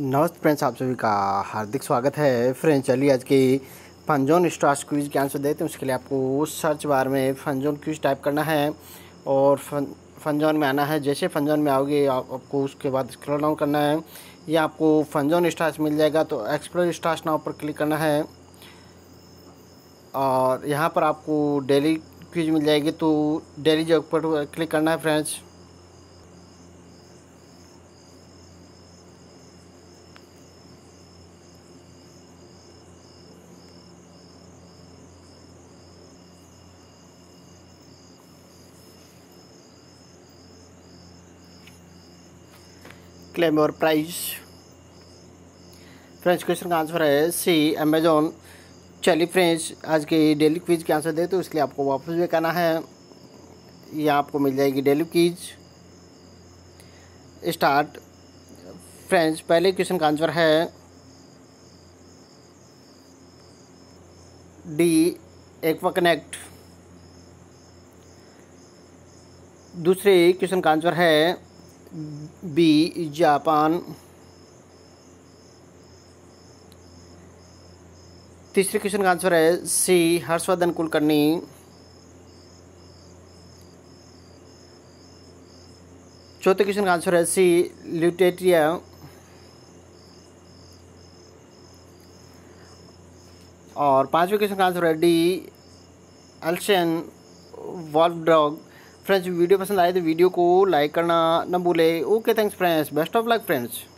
नमस्ते फ्रेंड्स आप सभी का हार्दिक स्वागत है फ्रेंड्स चलिए आज की फंजोन स्टार्स क्विज के आंसर देते हैं उसके लिए आपको सर्च बार में फंजोन क्विज टाइप करना है और फन फंजोन में आना है जैसे फंजोन में आओगे आप, आपको उसके बाद स्क्रॉल डाउन करना है या आपको फंजोन स्टार्स मिल जाएगा तो एक्सप्लोर स्टार्स नाव पर क्लिक करना है और यहाँ पर आपको डेली क्विज मिल जाएगी तो डेली जॉब पर क्लिक करना है friends claim your prize French question का आंसर है सी अमेजोन चलिए फ्रेंड्स आज के डेली क्विज के आंसर दे तो इसलिए आपको वापस भी करना है ये आपको मिल जाएगी डेली क्विज स्टार्ट फ्रेंड्स पहले क्वेश्चन का आंसर है डी एक्वा कनेक्ट दूसरे क्वेश्चन का आंसर है बी जापान तीसरे क्वेश्चन का आंसर है सी हर्षवर्धन कुलकर्णी चौथे क्वेश्चन का आंसर है सी ल्यूटेटिया और पांचवें क्वेश्चन का आंसर है D Alsatian wolf dog friends video पसंद आए तो वीडियो को लाइक करना ना भूले okay thanks friends best of luck friends